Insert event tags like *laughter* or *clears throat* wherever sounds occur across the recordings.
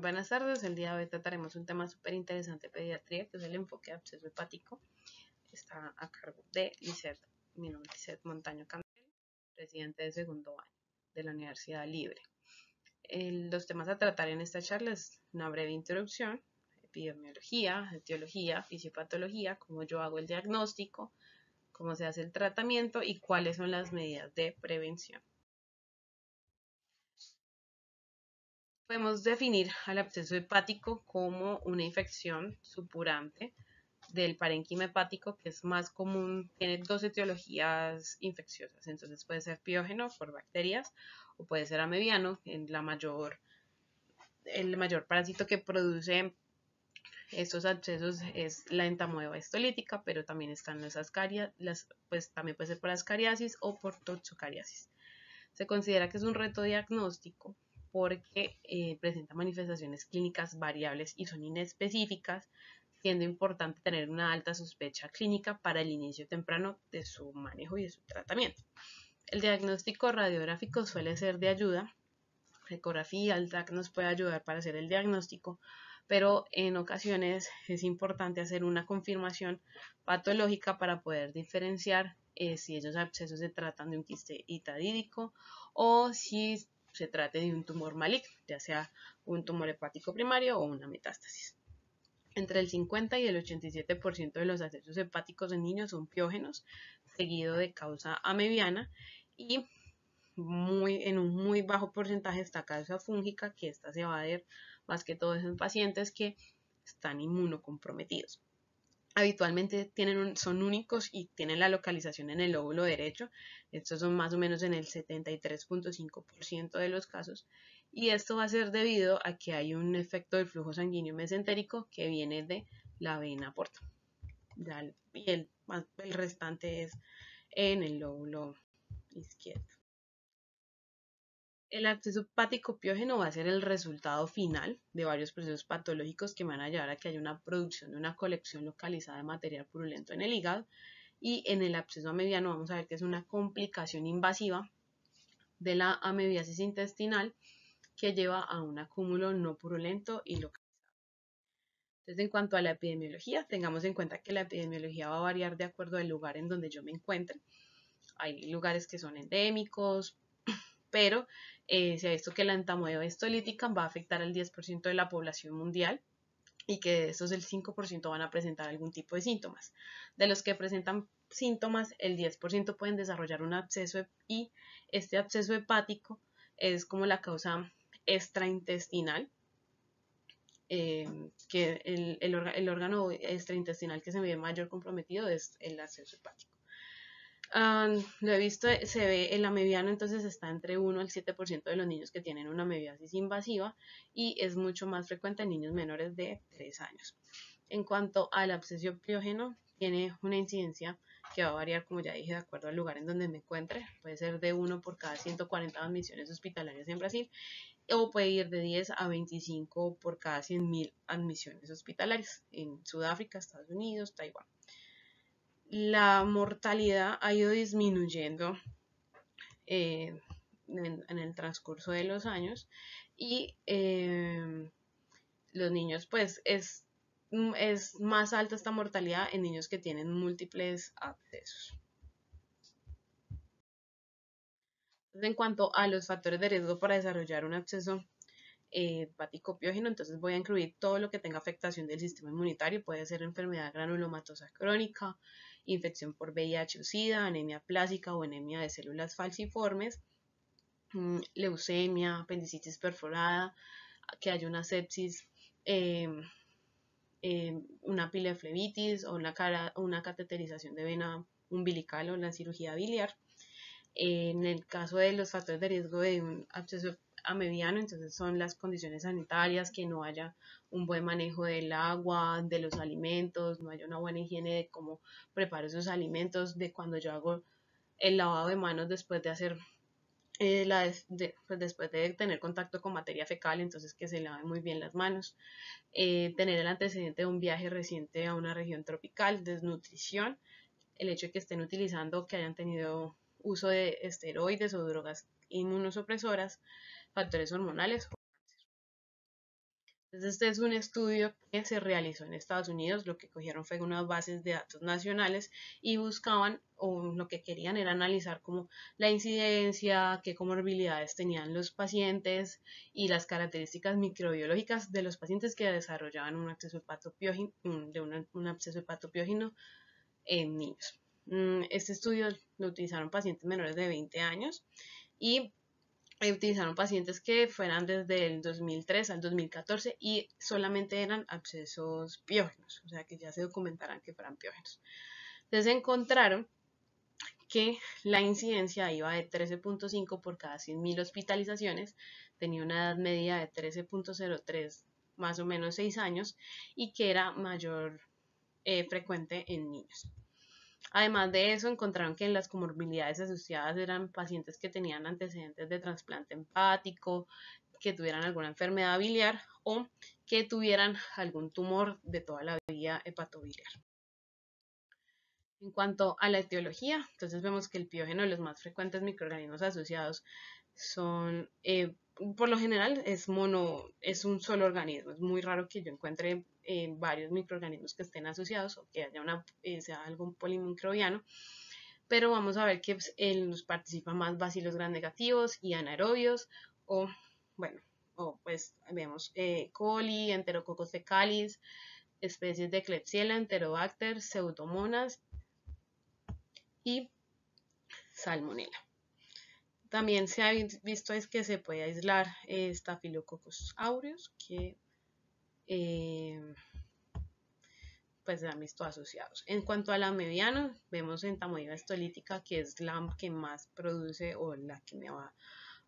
buenas tardes, el día de hoy trataremos un tema súper interesante de pediatría, que es el enfoque absceso hepático. Está a cargo de Lizeth, mi Montaño Candel, presidente de segundo año de la Universidad Libre. los temas a tratar en esta charla es una breve introducción, epidemiología, etiología, fisiopatología, cómo yo hago el diagnóstico, cómo se hace el tratamiento y cuáles son las medidas de prevención. Podemos definir al absceso hepático como una infección supurante del parénquima hepático que es más común, tiene dos etiologías infecciosas, entonces puede ser piógeno por bacterias o puede ser amebiano, en la mayor, el mayor parásito que produce estos abscesos es la entamoeba estolítica, pero también están las ascarias, pues también puede ser por ascariasis o por toxocariasis. Se considera que es un reto diagnóstico porque eh, presenta manifestaciones clínicas variables y son inespecíficas, siendo importante tener una alta sospecha clínica para el inicio temprano de su manejo y de su tratamiento. El diagnóstico radiográfico suele ser de ayuda. La ecografía, el TAC nos puede ayudar para hacer el diagnóstico, pero en ocasiones es importante hacer una confirmación patológica para poder diferenciar eh, si esos abscesos se tratan de un quiste itadídico o si se trate de un tumor maligno, ya sea un tumor hepático primario o una metástasis. Entre el 50 y el 87% de los accesos hepáticos en niños son piógenos, seguido de causa amebiana y muy, en un muy bajo porcentaje está causa fúngica, que esta se va a ver más que todo en pacientes que están inmunocomprometidos habitualmente tienen son únicos y tienen la localización en el lóbulo derecho. Estos son más o menos en el 73.5% de los casos. Y esto va a ser debido a que hay un efecto del flujo sanguíneo mesentérico que viene de la vena porta. y el restante es en el lóbulo izquierdo el absceso hepático piógeno va a ser el resultado final de varios procesos patológicos que van a llevar a que haya una producción de una colección localizada de material purulento en el hígado y en el absceso mediano vamos a ver que es una complicación invasiva de la amebiasis intestinal que lleva a un acúmulo no purulento y localizado. Entonces, en cuanto a la epidemiología, tengamos en cuenta que la epidemiología va a variar de acuerdo al lugar en donde yo me encuentre. Hay lugares que son endémicos, pero eh, se ha visto que la entamoeba estolítica va a afectar al 10% de la población mundial y que de esos el 5% van a presentar algún tipo de síntomas. De los que presentan síntomas, el 10% pueden desarrollar un absceso y este absceso hepático es como la causa extraintestinal, eh, que el, el, órgano extraintestinal que se ve mayor comprometido es el acceso hepático. Ah, lo he visto, eh, se ve en la mediana, entonces está entre 1 al 7% de los niños que tienen una amebiasis invasiva y es mucho más frecuente en niños menores de 3 años. En cuanto al absceso pliógeno, tiene una incidencia que va a variar, como ya dije, de acuerdo al lugar en donde me encuentre. Puede ser de 1 por cada 140 admisiones hospitalarias en Brasil o puede ir de 10 a 25 por cada 100.000 admisiones hospitalarias en Sudáfrica, Estados Unidos, Taiwán la mortalidad ha ido disminuyendo eh, en, el transcurso de los años y eh, los niños, pues mm, es, más alta esta mortalidad en niños que tienen múltiples abscesos. En cuanto a los factores de riesgo para desarrollar un absceso eh, hepático entonces voy a incluir todo lo que tenga afectación del sistema inmunitario, puede ser enfermedad granulomatosa crónica, infección por VIH o SIDA, anemia plástica o anemia de células falciformes, mm, leucemia, apendicitis perforada, que haya una sepsis, em, em, una eh, una o una, cara, una cateterización de vena umbilical o la cirugía biliar. En el caso de los factores de riesgo de un absceso a mediano, entonces son las condiciones sanitarias, que no haya un buen manejo del agua, de los alimentos, no haya una buena higiene de cómo preparo esos alimentos, de cuando yo hago el lavado de manos después de hacer eh, la pues después de tener contacto con materia fecal, entonces que se laven muy bien las manos, eh, tener el antecedente de un viaje reciente a una región tropical, desnutrición, el hecho de que estén utilizando, que hayan tenido uso de esteroides o drogas inmunosupresoras, factores hormonales este es un estudio que se realizó en Estados Unidos. Lo que cogieron fue unas bases de datos nacionales y buscaban, o lo que querían era analizar como la incidencia, qué comorbilidades tenían los pacientes y las características microbiológicas de los pacientes que desarrollaban un absceso hepatopiogi, de un, en niños. Mm, este estudio lo utilizaron pacientes menores de 20 años y eh, utilizaron pacientes que fueran desde el 2003 al 2014 y solamente eran abscesos piógenos, o sea que ya se documentaran que fueran piógenos. Entonces encontraron que la incidencia iba de 13.5 por cada 100.000 hospitalizaciones, tenía una edad media de 13.03, más o menos 6 años, y que era mayor eh, frecuente en niños. Además de eso, encontraron que en las comorbilidades asociadas eran pacientes que tenían antecedentes de trasplante empático, que tuvieran alguna enfermedad biliar o que tuvieran algún tumor de toda la vía hepatobiliar. En cuanto a la etiología, entonces vemos que el piógeno de los más frecuentes microorganismos asociados son, eh, por lo general, es mono, es un solo organismo. Es muy raro que yo encuentre varios microorganismos que estén asociados o que haya una, eh, algún polimicrobiano. Pero vamos a ver que pues, nos participan más bacilos gran negativos y anaerobios o, bueno, o pues vemos eh, coli, de fecalis, especies de Klebsiella, enterobacter, pseudomonas y salmonella. También se ha visto es que se puede aislar eh, estafilococos Staphylococcus aureus, que eh, pues de asociados. En cuanto a la mediana, vemos en tamoida estolítica que es la que más produce o la que me va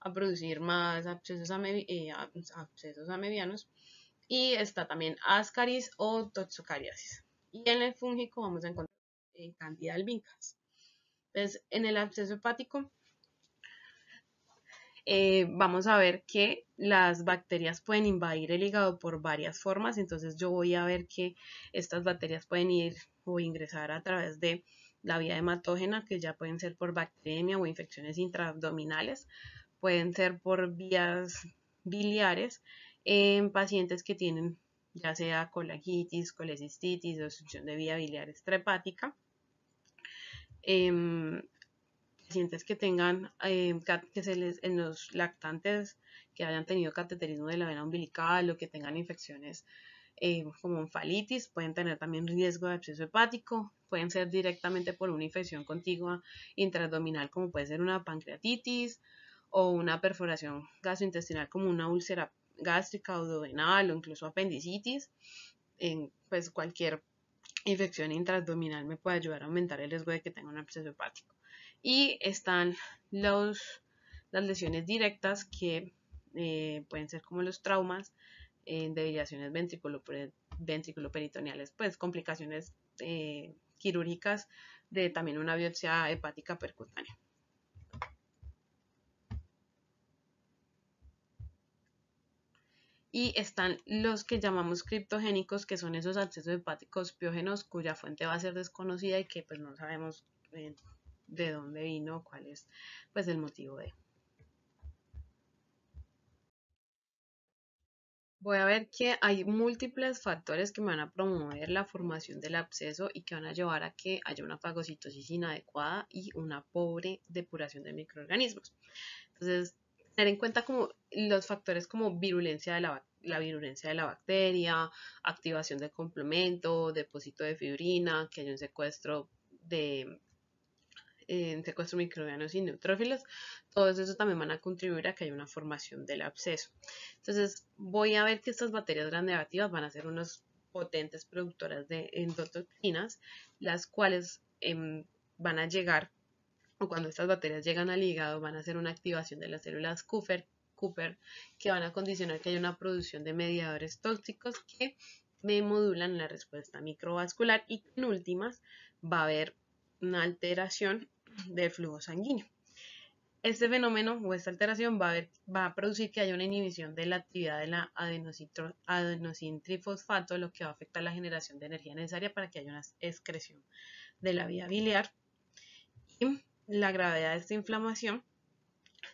a producir más abscesos, eh, a medianos y está también ascaris o toxocariasis. Y en el fúngico vamos a encontrar eh, candida albicans. Entonces, en el absceso hepático eh, vamos a ver que las bacterias pueden invadir el hígado por varias formas, entonces yo voy a ver que estas bacterias pueden ir o ingresar a través de la vía hematógena, que ya pueden ser por bacteremia o infecciones intraabdominales, pueden ser por vías biliares en pacientes que tienen ya sea colagitis, colecistitis, obstrucción de vía biliar estrepática. Em, pacientes que tengan, eh, que se les, en los lactantes que hayan tenido cateterismo de la vena umbilical o que tengan infecciones eh, como enfalitis, pueden tener también riesgo de absceso hepático, pueden ser directamente por una infección contigua intraabdominal como puede ser una pancreatitis o una perforación gastrointestinal como una úlcera gástrica o duodenal o incluso apendicitis. pues cualquier infección intraabdominal me puede ayudar a aumentar el riesgo de que tenga un absceso hepático. Y están los, las lesiones directas que eh, pueden ser como los traumas, eh, ventrículo ventriculoperitoneales, pues complicaciones eh, quirúrgicas de también una biopsia hepática percutánea. y están los que llamamos criptogénicos, que son esos accesos hepáticos piógenos cuya fuente va a ser desconocida y que pues no sabemos eh, de dónde vino, cuál es pues el motivo de. Voy a ver que hay múltiples factores que me van a promover la formación del absceso y que van a llevar a que haya una fagocitosis inadecuada y una pobre depuración de microorganismos. Entonces, tener en cuenta como los factores como virulencia de la, la virulencia de la bacteria, activación de complemento, depósito de fibrina, que haya un secuestro de en secuestro microbianos y neutrófilos, todos esos también van a contribuir a que haya una formación del absceso. Entonces, voy a ver que estas bacterias gran negativas van a ser unas potentes productoras de endotoxinas, las cuales em, van a llegar, o cuando estas bacterias llegan al hígado, van a hacer una activación de las células Cooper, Cooper que van a condicionar que haya una producción de mediadores tóxicos que me modulan la respuesta microvascular y en últimas va a haber una alteración del flujo sanguíneo. Este fenómeno o esta alteración va a, producir que haya una inhibición de la actividad de la adenosin trifosfato, lo que va a afectar la generación de energía necesaria para que haya una excreción de la vía biliar. Y la gravedad de esta inflamación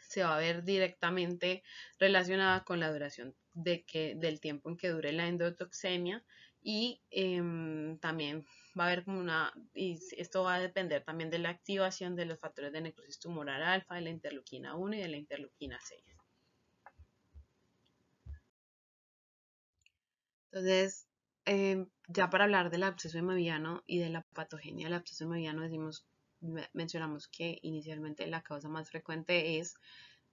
se va a ver directamente relacionada con la duración del tiempo en que dure la endotoxemia y eh, también va a haber como una, y esto va a depender también de la activación de los factores de necrosis tumoral alfa, de la interleuquina 1 y de la interleuquina 6. Entonces, em, ya para hablar del absceso mediano y de la patogenia del absceso hemoviano, decimos, mencionamos que inicialmente la causa más frecuente es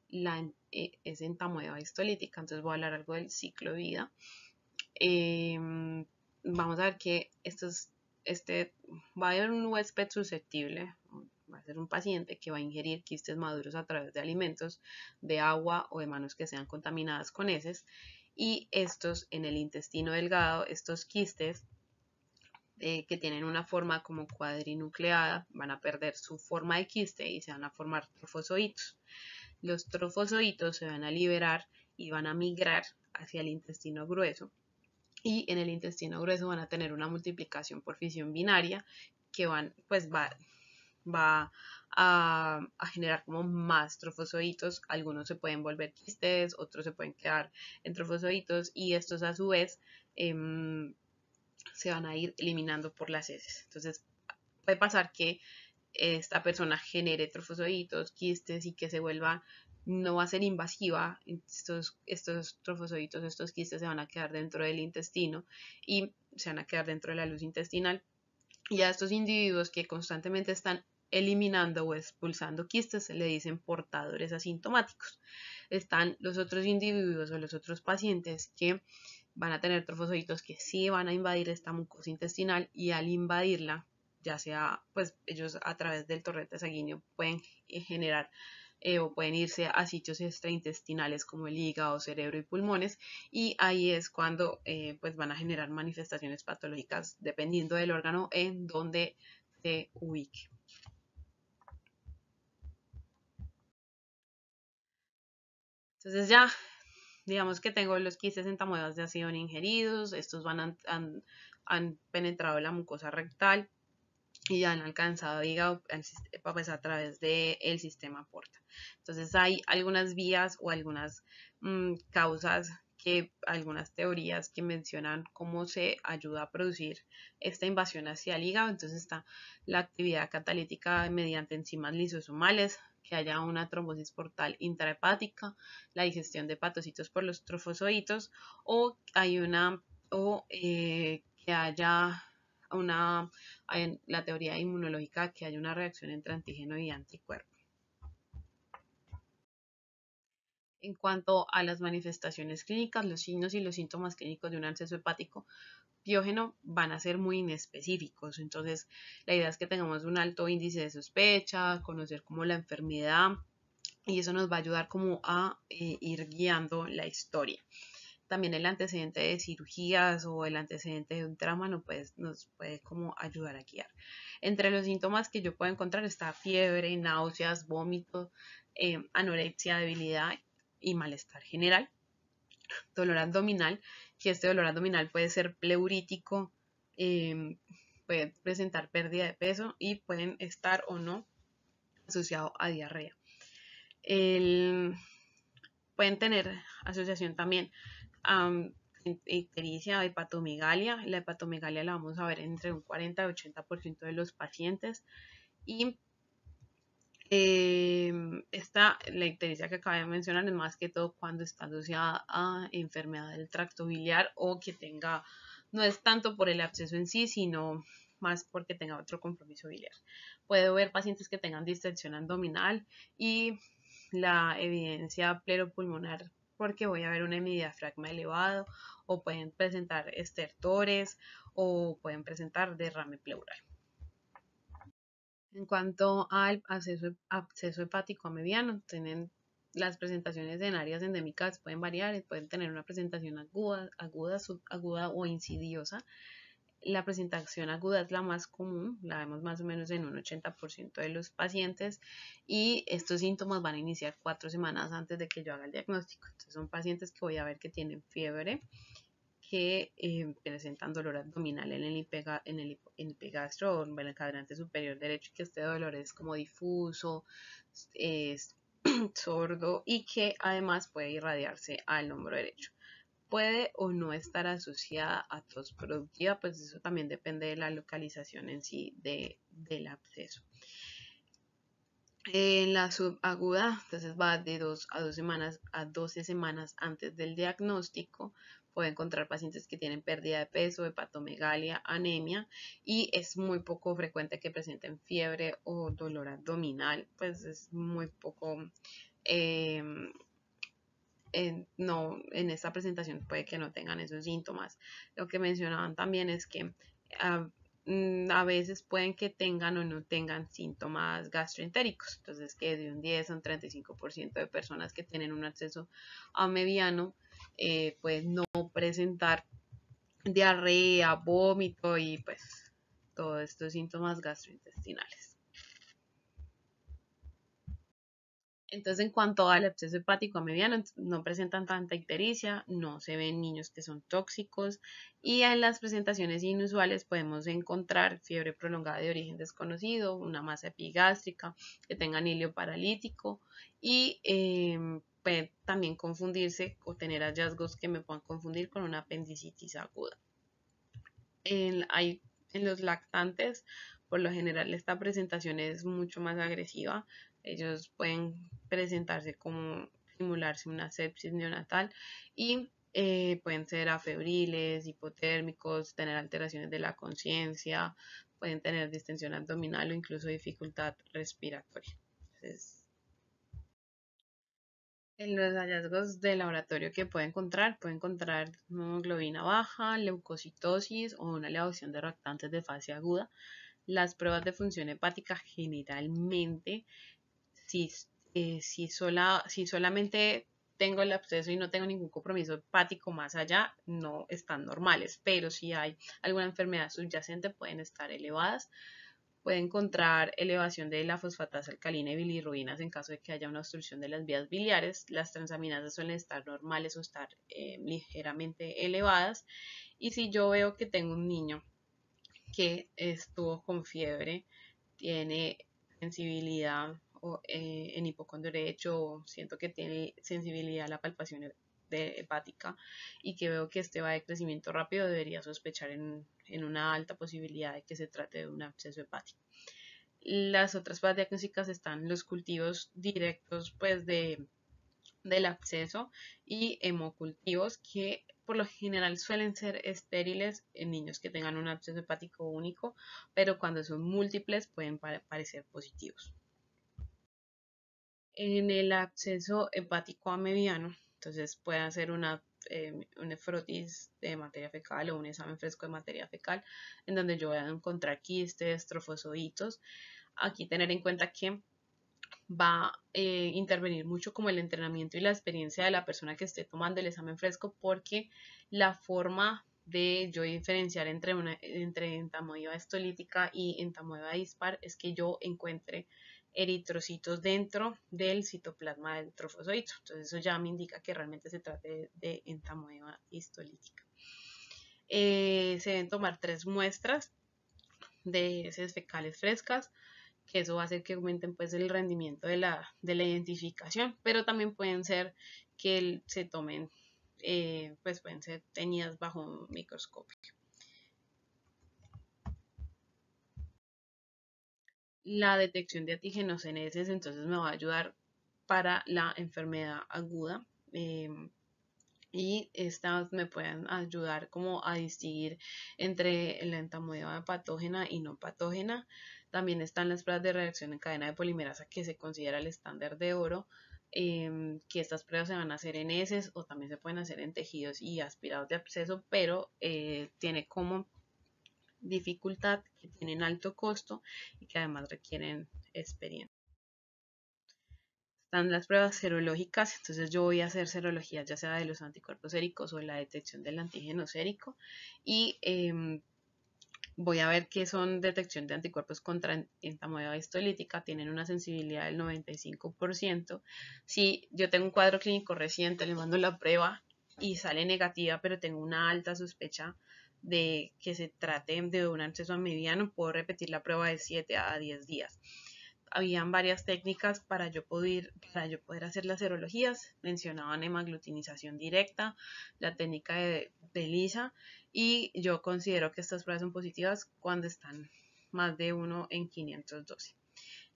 la e, es entamoeba histolítica. Entonces voy a hablar algo del ciclo de vida. Em, vamos a ver que estos este, va a haber un huésped susceptible, va a ser un paciente que va a ingerir quistes maduros a través de alimentos, de agua o de manos que sean contaminadas con heces. Y estos en el intestino delgado, estos quistes eh, que tienen una forma como cuadrinucleada van a perder su forma de quiste y se van a formar trofozoitos. Los trofozoitos se van a liberar y van a migrar hacia el intestino grueso y en el intestino grueso van a tener una multiplicación por fisión binaria que van, pues va, va a, generar como más trofozoitos Algunos se pueden volver quistes, otros se pueden quedar en trofozoitos y estos a su vez em, se van a ir eliminando por las heces. Entonces puede pasar que esta persona genere trofozoitos quistes y que se vuelvan no va a ser invasiva, estos, estos trofosoditos, estos quistes se van a quedar dentro del intestino y se van a quedar dentro de la luz intestinal. Y a estos individuos que constantemente están eliminando o expulsando quistes se le dicen portadores asintomáticos. Están los otros individuos o los otros pacientes que van a tener trofozoitos que sí van a invadir esta mucosa intestinal y al invadirla, ya sea pues ellos a través del torrente sanguíneo pueden eh, generar eh, o pueden irse a sitios extraintestinales como el hígado, cerebro y pulmones y ahí es cuando eh, pues van a generar manifestaciones patológicas dependiendo del órgano en donde se ubique. Entonces ya digamos que tengo los 15 en de ácido ingeridos, estos van han, penetrado la mucosa rectal y ya han alcanzado hígado pues, a través del sistema porta. Entonces hay algunas vías o algunas mm, causas que algunas teorías que mencionan cómo se ayuda a producir esta invasión hacia el hígado. Entonces está la actividad catalítica mediante enzimas lisosomales, que haya una trombosis portal intrahepática, la digestión de patocitos por los trofozoitos, o hay una, o eh, que haya una, la teoría inmunológica que haya una reacción entre antígeno y anticuerpo. en cuanto a las manifestaciones clínicas, los signos y los síntomas clínicos de un anceso hepático piógeno van a ser muy inespecíficos. Entonces, la idea es que tengamos un alto índice de sospecha, conocer cómo la enfermedad y eso nos va a ayudar como a eh, ir guiando la historia. También el antecedente de cirugías o el antecedente de un trauma nos puede, como ayudar a guiar. Entre los síntomas que yo puedo encontrar está fiebre, náuseas, vómitos, eh, anorexia, debilidad y malestar general. Dolor abdominal, que este dolor abdominal puede ser pleurítico, em, puede presentar pérdida de peso y pueden estar o no asociado a diarrea. pueden tener asociación también a ictericia hepatomegalia. La hepatomegalia la vamos a ver entre un 40 y 80% de los pacientes. Y Em, esta la ictericia que acabé de mencionar es más que todo cuando está asociada a enfermedad del tracto biliar o que tenga, no es tanto por el absceso en sí, sino más porque tenga otro compromiso biliar. Puedo ver pacientes que tengan distensión abdominal y la evidencia pleropulmonar porque voy a ver un hemidiafragma elevado o pueden presentar estertores o pueden presentar derrame pleural. En cuanto al e-, acceso, hepático a mediano, tienen las presentaciones en áreas endémicas pueden variar, eh, pueden tener una presentación aguda, aguda, subaguda o insidiosa. La presentación aguda es la más común, la vemos más o menos en un 80% de los pacientes y estos síntomas van a iniciar cuatro semanas antes de que yo haga el diagnóstico. Entonces son pacientes que voy a ver que tienen fiebre, que eh, presentan dolor abdominal en el, hipega, en el, o en el cadrante superior derecho, que este dolor es como difuso, es *clears throat* sordo y que además puede irradiarse al hombro derecho. Puede o no estar asociada a tos productiva, pues eso también depende de la localización en sí del absceso. En la subaguda, entonces va de 2 a 2 semanas a 12 semanas antes del diagnóstico, puede encontrar pacientes que tienen pérdida de peso, hepatomegalia, anemia y es muy poco frecuente que presenten fiebre o dolor abdominal, pues es muy poco... Em, en, no, en esta presentación puede que no tengan esos síntomas. Lo que mencionaban también es que ah, Mm, a veces pueden que tengan o no tengan síntomas gastroentéricos. Entonces, que de un 10 a un 35% de personas que tienen un acceso a mediano, eh, pues no presentar diarrea, vómito y pues todos estos síntomas gastrointestinales. Entonces, en cuanto al absceso hepático a mediano, no presentan tanta ictericia, no se ven niños que son tóxicos y en las presentaciones inusuales podemos encontrar fiebre prolongada de origen desconocido, una masa epigástrica, que tenga hilio paralítico y em, también confundirse o tener hallazgos que me puedan confundir con una apendicitis aguda. en los lactantes, por lo general, esta presentación es mucho más agresiva, ellos pueden presentarse como simularse una sepsis neonatal y eh, pueden ser afebriles, hipotérmicos, tener alteraciones de la conciencia, pueden tener distensión abdominal o incluso dificultad respiratoria. en los hallazgos de laboratorio que puede encontrar, puede encontrar hemoglobina baja, leucocitosis o una elevación de reactantes de fase aguda. Las pruebas de función hepática generalmente si, eh, si, solamente tengo el absceso y no tengo ningún compromiso hepático más allá, no están normales, pero si hay alguna enfermedad subyacente pueden estar elevadas. Puede encontrar elevación de la fosfatasa alcalina y bilirrubinas en caso de que haya una obstrucción de las vías biliares. Las transaminasas suelen estar normales o estar eh, ligeramente elevadas. Y si yo veo que tengo un niño que estuvo con fiebre, tiene sensibilidad eh, en hipocondrio derecho, siento que tiene sensibilidad a la palpación hepática y que veo que este va de crecimiento rápido, debería sospechar en, una alta posibilidad de que se trate de un absceso hepático. Las otras diagnósticas están los cultivos directos pues del absceso y hemocultivos que por lo general suelen ser estériles en niños que tengan un absceso hepático único, pero cuando son múltiples pueden parecer positivos en el acceso hepático a mediano, entonces puede hacer una, em, un nefrotis de materia fecal o un examen fresco de materia fecal, en donde yo voy a encontrar aquí este estrofosoditos. Aquí tener en cuenta que va a eh, intervenir mucho como el entrenamiento y la experiencia de la persona que esté tomando el examen fresco porque la forma de yo diferenciar entre, una, entre entamoeba estolítica y entamoeba dispar es que yo encuentre eritrocitos dentro del citoplasma del trofozoito. Entonces eso ya me indica que realmente se trate de, entamoeba histolítica. Eh, se deben tomar tres muestras de heces fecales frescas, que eso va a hacer que aumenten pues el rendimiento de la, identificación, pero también pueden ser que se tomen, eh, pues pueden ser tenidas bajo un microscopio. la detección de antígenos en heces, entonces me va a ayudar para la enfermedad aguda. Em, y estas me pueden ayudar como a distinguir entre la entamoeba patógena y no patógena. También están las pruebas de reacción en cadena de polimerasa que se considera el estándar de oro, em, que estas pruebas se van a hacer en heces o también se pueden hacer en tejidos y aspirados de absceso, pero eh, tiene como dificultad, que tienen alto costo y que además requieren experiencia. Están las pruebas serológicas, entonces yo voy a hacer serología ya sea de los anticuerpos séricos o la detección del antígeno sérico y em, voy a ver que son detección de anticuerpos contra esta entamoeba histolítica, tienen una sensibilidad del 95%. Si yo tengo un cuadro clínico reciente, le mando la prueba y sale negativa, pero tengo una alta sospecha de que se trate de un acceso mediano, puedo repetir la prueba de 7 a 10 días. Habían varias técnicas para yo poder, para yo poder hacer las serologías, mencionaban hemaglutinización directa, la técnica de, de y yo considero que estas pruebas son positivas cuando están más de 1 en 512.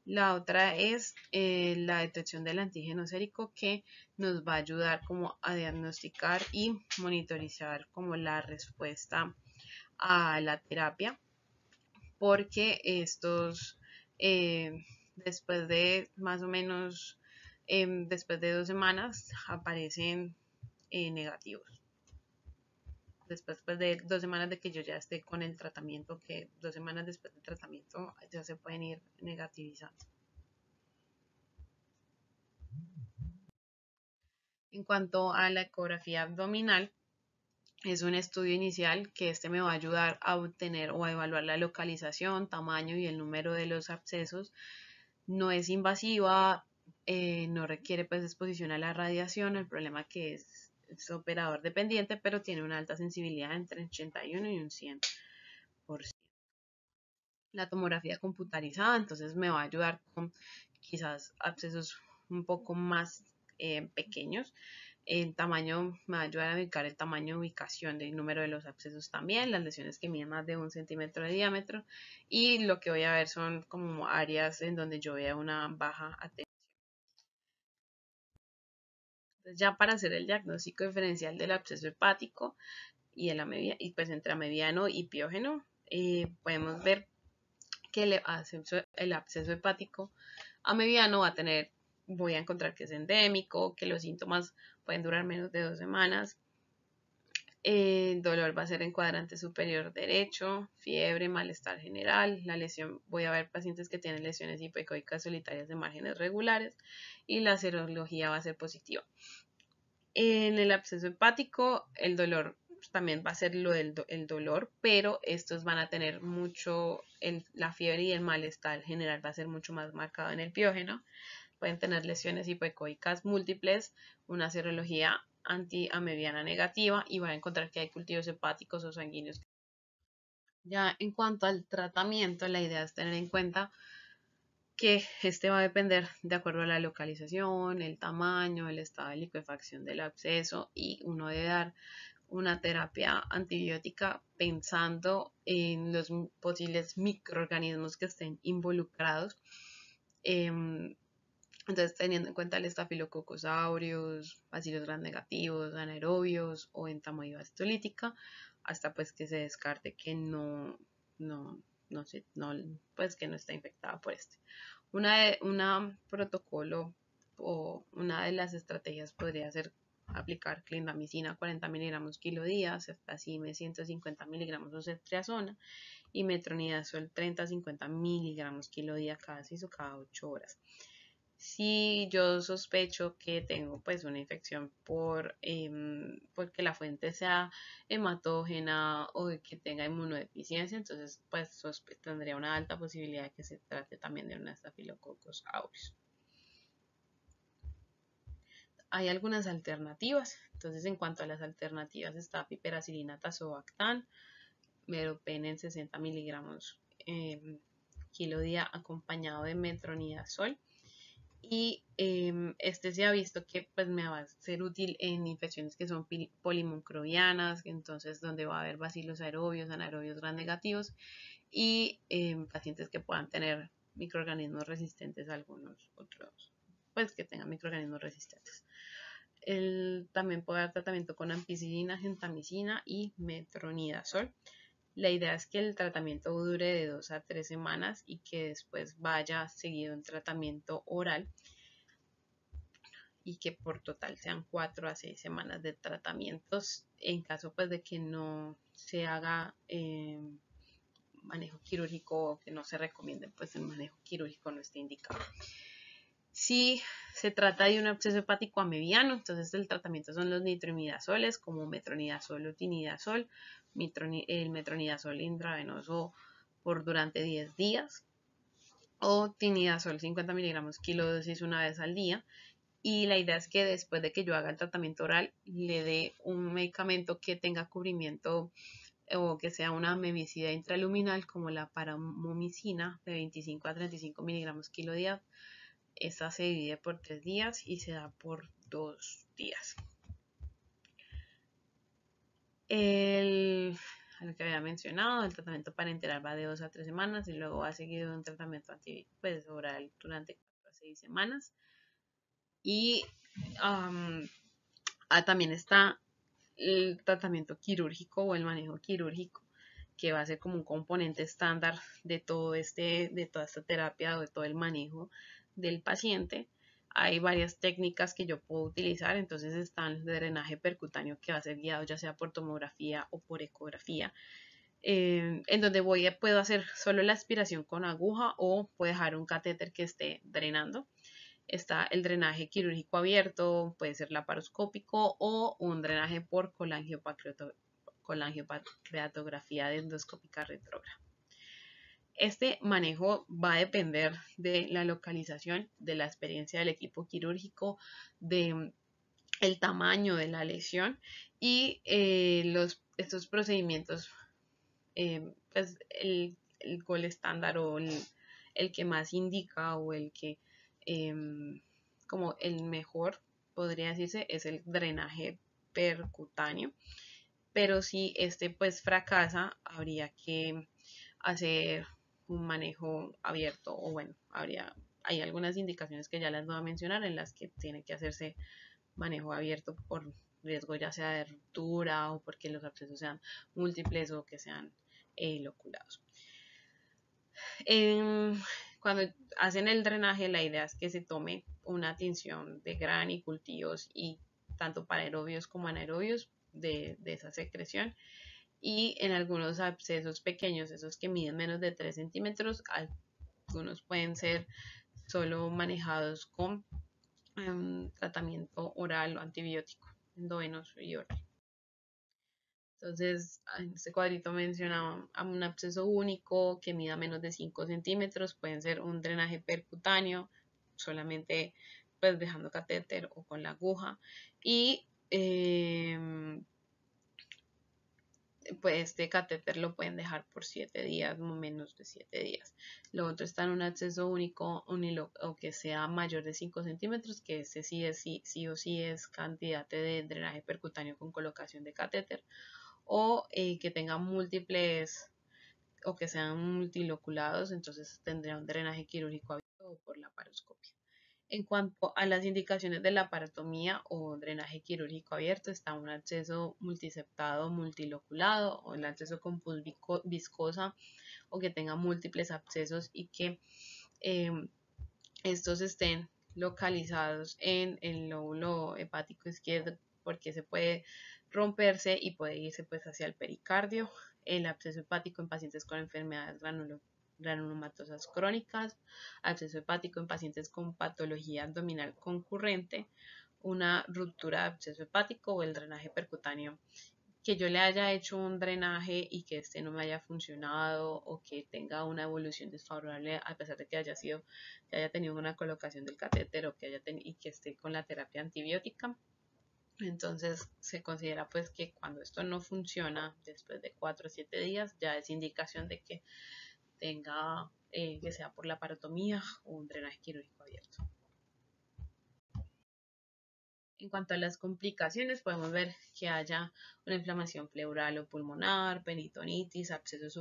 La otra es eh, la detección del antígeno sérico que nos va a ayudar como a diagnosticar y monitorizar como la respuesta a la terapia porque estos eh, después de más o menos em, después de dos semanas aparecen eh, negativos después de dos semanas de que yo ya esté con el tratamiento, que dos semanas después del tratamiento ya se pueden ir negativizando. En cuanto a la ecografía abdominal, es un estudio inicial que este me va a ayudar a obtener o a evaluar la localización, tamaño y el número de los abscesos. No es invasiva, eh, no requiere pues exposición a la radiación, el problema que es es operador dependiente, pero tiene una alta sensibilidad entre 81 y un 100%. La tomografía computarizada, entonces me va a ayudar con quizás abscesos un poco más eh, pequeños. El tamaño me va a ayudar a ubicar el tamaño, ubicación del número de los abscesos también, las lesiones que miden más de un centímetro de diámetro y lo que voy a ver son como áreas en donde yo vea una baja atención ya para hacer el diagnóstico diferencial del absceso hepático y, en la media, y pues entre mediano y piógeno, eh, podemos ver que el el absceso hepático a mediano va a tener, voy a encontrar que es endémico, que los síntomas pueden durar menos de dos semanas, el eh, dolor va a ser en cuadrante superior derecho, fiebre, malestar general, la lesión, voy a ver pacientes que tienen lesiones hipoecoicas solitarias de márgenes regulares y la serología va a ser positiva. En el absceso hepático, el dolor pues, también va a ser lo del dolor, pero estos van a tener mucho, la fiebre y el malestar general va a ser mucho más marcado en el piógeno. Pueden tener lesiones hipoecoicas múltiples, una serología antiamebiana negativa y va a encontrar que hay cultivos hepáticos o sanguíneos. Ya en cuanto al tratamiento, la idea es tener en cuenta que este va a depender de acuerdo a la localización, el tamaño, el estado de liquefacción del absceso y uno debe dar una terapia antibiótica pensando en los posibles microorganismos que estén involucrados. Em, entonces, teniendo en cuenta el aureus, bacilos gran negativos, anaerobios o entamoeba hasta pues que se descarte que no, no, no, sé, no pues que no está infectada por este. Una, de, una protocolo o una de las estrategias podría ser aplicar clindamicina 40 miligramos kilo día, ceftazime 150 miligramos o ceftriazona y metronidazol 30-50 miligramos kilo día cada 6 o cada 8 horas si yo sospecho que tengo pues una infección por em, porque la fuente sea hematógena o que tenga inmunodeficiencia, entonces pues tendría una alta posibilidad de que se trate también de una estafilococos aureus. Hay algunas alternativas, entonces en cuanto a las alternativas está piperacilina tazobactam, meropen en 60 miligramos em, kilo día acompañado de metronidazol y em, este se ha visto que pues, me va a ser útil en infecciones que son polimicrobianas, entonces donde va a haber bacilos aerobios, anaerobios gran negativos y em, pacientes que puedan tener microorganismos resistentes a algunos otros, pues que tengan microorganismos resistentes. también puede dar tratamiento con ampicilina, gentamicina y metronidazol. La idea es que el tratamiento dure de dos a tres semanas y que después vaya seguido un tratamiento oral y que por total sean cuatro a seis semanas de tratamientos en caso pues de que no se haga eh, manejo quirúrgico o que no se recomiende pues el manejo quirúrgico no esté indicado. Si se trata de un absceso hepático mediano entonces el tratamiento son los nitroimidazoles como metronidazol o tinidazol el metronidazol intravenoso por durante 10 días o tinidazol 50 miligramos dosis una vez al día. Y la idea es que después de que yo haga el tratamiento oral, le dé un medicamento que tenga cubrimiento eh, o que sea una memicida intraluminal como la paramomicina de 25 a 35 miligramos kilo día. Esta se divide por 3 días y se da por 2 días el, lo que había mencionado, el tratamiento parenteral va de dos a tres semanas y luego ha seguido un tratamiento pues, oral durante cuatro a seis semanas. Y ah, también está el tratamiento quirúrgico o el manejo quirúrgico, que va a ser como un componente estándar de, todo este, de toda esta terapia o de todo el manejo del paciente hay varias técnicas que yo puedo utilizar, entonces están de drenaje percutáneo que va a ser guiado ya sea por tomografía o por ecografía, eh, en donde voy puedo hacer solo la aspiración con aguja o puedo dejar un catéter que esté drenando. Está el drenaje quirúrgico abierto, puede ser laparoscópico o un drenaje por colangiopancreatografía de endoscópica retrógrada. Este manejo va a depender de la localización, de la experiencia del equipo quirúrgico, de mm, tamaño de la lesión y eh, los, estos procedimientos, eh, pues el, el gol estándar o el, que más indica o el que em, como el mejor podría decirse es el drenaje percutáneo, pero si este pues fracasa habría que hacer un manejo abierto o bueno, habría, hay algunas indicaciones que ya las voy a mencionar en las que tiene que hacerse manejo abierto por riesgo ya sea de ruptura o porque los accesos sean múltiples o que sean eloculados. Eh, em, cuando hacen el drenaje, la idea es que se tome una tinción de gran y cultivos y tanto para aerobios como anaerobios de, de esa secreción y en algunos abscesos pequeños, esos que miden menos de 3 centímetros, algunos pueden ser solo manejados con em, tratamiento oral o antibiótico, endovenoso y oral. Entonces, en este cuadrito mencionaba un absceso único que mida menos de 5 centímetros, pueden ser un drenaje percutáneo, solamente pues dejando catéter o con la aguja, y em, pues este catéter lo pueden dejar por 7 días, menos de 7 días. Lo otro está en un acceso único o que sea mayor de 5 centímetros, que ese sí, es, sí, sí o sí es cantidad de drenaje percutáneo con colocación de catéter, o eh, que tenga múltiples o que sean multiloculados, entonces tendría un drenaje quirúrgico abierto o por la paroscopia. En cuanto a las indicaciones de la paratomía o drenaje quirúrgico abierto, está un acceso multiseptado multiloculado o el acceso con pus viscosa o que tenga múltiples abscesos y que em, estos estén localizados en el lóbulo hepático izquierdo porque se puede romperse y puede irse pues hacia el pericardio. El absceso hepático en pacientes con enfermedades granulo granulomatosas crónicas, acceso hepático en pacientes con patología abdominal concurrente, una ruptura de absceso hepático o el drenaje percutáneo. Que yo le haya hecho un drenaje y que este no me haya funcionado o que tenga una evolución desfavorable a pesar de que haya sido, que haya tenido una colocación del catéter o que haya y que esté con la terapia antibiótica. Entonces se considera pues que cuando esto no funciona después de 4 o 7 días ya es indicación de que tenga, eh, que sea por la parotomía o un drenaje quirúrgico abierto. En cuanto a las complicaciones, podemos ver que haya una inflamación pleural o pulmonar, penitonitis, abscesos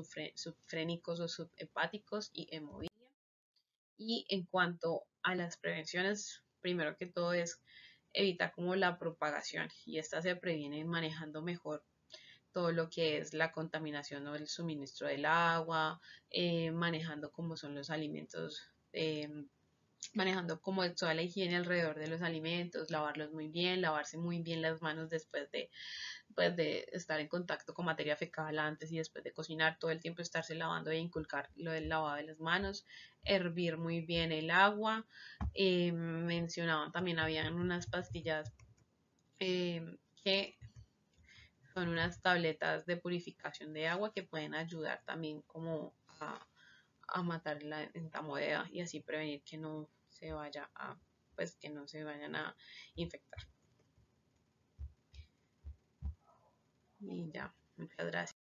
subfrénicos o subhepáticos y hemovilia. Y en cuanto a las prevenciones, primero que todo es evitar como la propagación y esta se previene manejando mejor todo lo que es la contaminación o el suministro del agua, eh, manejando cómo son los alimentos, eh, manejando como toda la higiene alrededor de los alimentos, lavarlos muy bien, lavarse muy bien las manos después pues, de, estar en contacto con materia fecal antes y después de cocinar, todo el tiempo estarse lavando e inculcar lo del lavado de las manos, hervir muy bien el agua, eh, mencionaban también habían unas pastillas que son unas tabletas de purificación de agua que pueden ayudar también como a, matar la entamoeba y así prevenir que no se vaya a, pues que no se vayan a infectar. Y ya, muchas gracias.